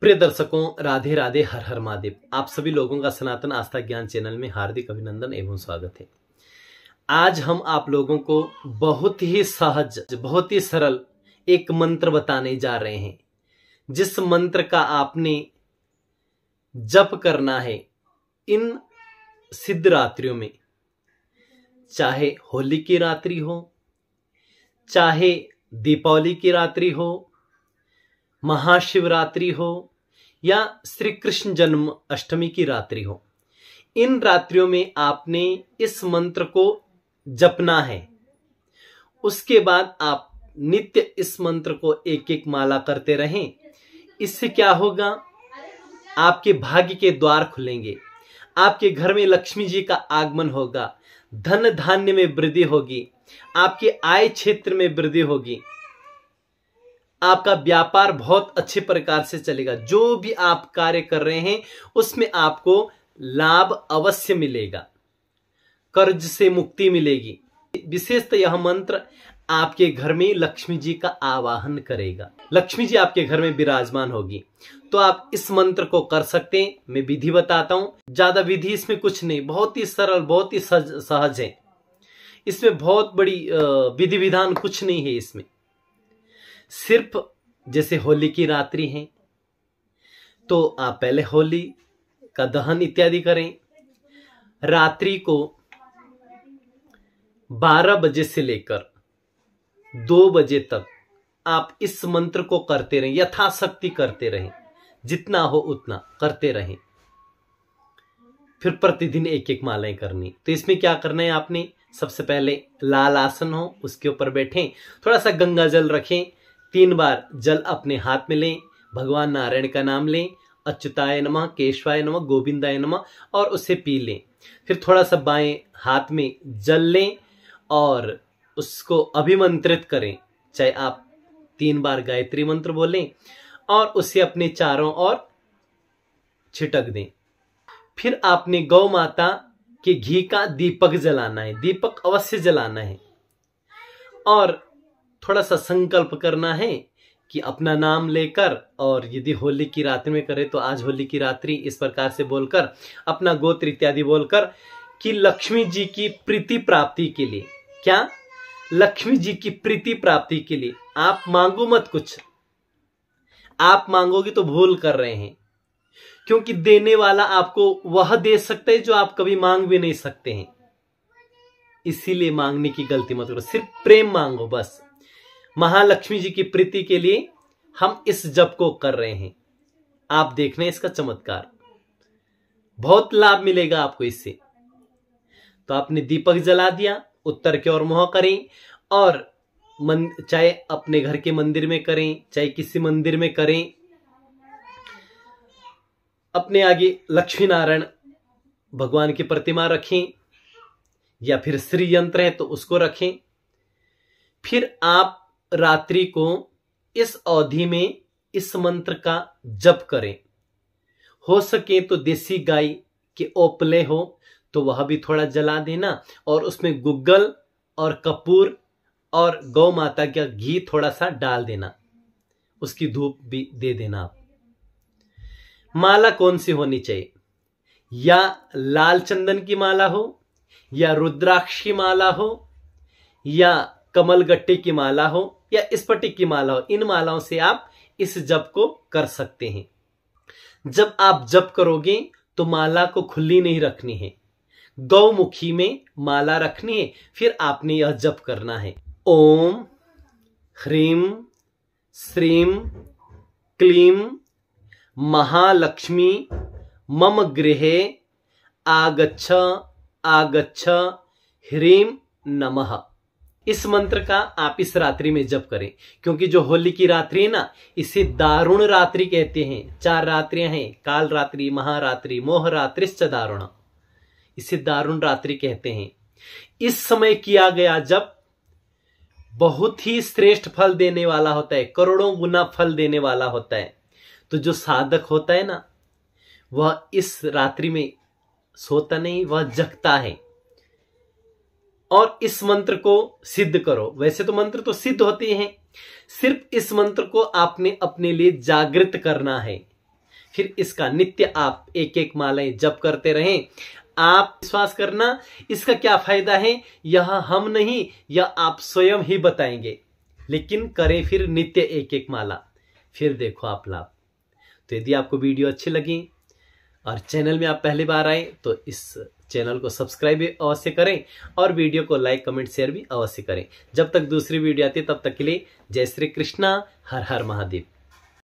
प्रिय दर्शकों राधे राधे हर हर महादेव आप सभी लोगों का सनातन आस्था ज्ञान चैनल में हार्दिक अभिनंदन एवं स्वागत है आज हम आप लोगों को बहुत ही सहज बहुत ही सरल एक मंत्र बताने जा रहे हैं जिस मंत्र का आपने जप करना है इन सिद्ध रात्रियों में चाहे होली की रात्रि हो चाहे दीपावली की रात्रि हो महाशिवरात्रि हो या श्री कृष्ण जन्म अष्टमी की रात्रि हो इन रात्रियों में आपने इस मंत्र को जपना है उसके बाद आप नित्य इस मंत्र को एक एक माला करते रहें इससे क्या होगा आपके भाग्य के द्वार खुलेंगे आपके घर में लक्ष्मी जी का आगमन होगा धन धान्य में वृद्धि होगी आपके आय क्षेत्र में वृद्धि होगी आपका व्यापार बहुत अच्छे प्रकार से चलेगा जो भी आप कार्य कर रहे हैं उसमें आपको लाभ अवश्य मिलेगा कर्ज से मुक्ति मिलेगी विशेषतः यह मंत्र आपके घर में लक्ष्मी जी का आवाहन करेगा लक्ष्मी जी आपके घर में विराजमान होगी तो आप इस मंत्र को कर सकते हैं मैं विधि बताता हूं ज्यादा विधि इसमें कुछ नहीं बहुत ही सरल बहुत ही सहज है इसमें बहुत बड़ी विधि विधान कुछ नहीं है इसमें सिर्फ जैसे होली की रात्रि है तो आप पहले होली का दहन इत्यादि करें रात्रि को 12 बजे से लेकर 2 बजे तक आप इस मंत्र को करते रहें यथाशक्ति करते रहें जितना हो उतना करते रहें फिर प्रतिदिन एक एक मालाएं करनी तो इसमें क्या करना है आपने सबसे पहले लाल आसन हो उसके ऊपर बैठें थोड़ा सा गंगा जल रखें तीन बार जल अपने हाथ में लें भगवान नारायण का नाम लें अच्युताय नमा केशवाय नमा गोविंदाय नमा और उसे पी लें फिर थोड़ा सा बाएं हाथ में जल लें और उसको अभिमंत्रित करें चाहे आप तीन बार गायत्री मंत्र बोलें और उसे अपने चारों ओर छिटक दें फिर आपने गौ माता के घी का दीपक जलाना है दीपक अवश्य जलाना है और थोड़ा सा संकल्प करना है कि अपना नाम लेकर और यदि होली की रात्रि में करें तो आज होली की रात्रि इस प्रकार से बोलकर अपना गोत्र इत्यादि बोलकर कि लक्ष्मी जी की प्रीति प्राप्ति के लिए क्या लक्ष्मी जी की प्रीति प्राप्ति के लिए आप मांगो मत कुछ आप मांगोगे तो भूल कर रहे हैं क्योंकि देने वाला आपको वह दे सकता है जो आप कभी मांग भी नहीं सकते हैं इसीलिए मांगने की गलती मत करो सिर्फ प्रेम मांगो बस महालक्ष्मी जी की प्रीति के लिए हम इस जप को कर रहे हैं आप देख रहे हैं इसका चमत्कार बहुत लाभ मिलेगा आपको इससे तो आपने दीपक जला दिया उत्तर की ओर मोह करें और मन चाहे अपने घर के मंदिर में करें चाहे किसी मंदिर में करें अपने आगे लक्ष्मी नारायण भगवान की प्रतिमा रखें या फिर श्री यंत्र है तो उसको रखें फिर आप रात्रि को इस अवधि में इस मंत्र का जप करें हो सके तो देसी गाय के ओपले हो तो वह भी थोड़ा जला देना और उसमें गुग्गल और कपूर और गौ माता का घी थोड़ा सा डाल देना उसकी धूप भी दे देना आप माला कौन सी होनी चाहिए या लाल चंदन की माला हो या रुद्राक्ष की माला हो या कमल गट्टे की माला हो या स्फटिक की माला हो इन मालाओं से आप इस जप को कर सकते हैं जब आप जप करोगे तो माला को खुली नहीं रखनी है गौमुखी में माला रखनी है फिर आपने यह जप करना है ओम ह्रीम श्रीम क्लीम महालक्ष्मी मम गृह आगच्छ आगच्छ ह्रीम नमः इस मंत्र का आप इस रात्रि में जप करें क्योंकि जो होली की रात्रि है ना इसे दारुण रात्रि कहते हैं चार रात्रियां हैं काल रात्रि महारात्रि मोह रात्रिश्च दारुण इसे दारुण रात्रि कहते हैं इस समय किया गया जप बहुत ही श्रेष्ठ फल देने वाला होता है करोड़ों गुना फल देने वाला होता है तो जो साधक होता है ना वह इस रात्रि में सोता नहीं वह जगता है और इस मंत्र को सिद्ध करो वैसे तो मंत्र तो सिद्ध होते हैं सिर्फ इस मंत्र को आपने अपने लिए जागृत करना है फिर इसका नित्य आप एक एक मालाएं जप करते रहें आप विश्वास करना इसका क्या फायदा है यह हम नहीं यह आप स्वयं ही बताएंगे लेकिन करें फिर नित्य एक एक माला फिर देखो आप लाभ तो यदि आपको वीडियो अच्छी लगी और चैनल में आप पहली बार आए तो इस चैनल को सब्सक्राइब भी अवश्य करें और वीडियो को लाइक कमेंट शेयर भी अवश्य करें जब तक दूसरी वीडियो आती है तब तक के लिए जय श्री कृष्णा हर हर महादेव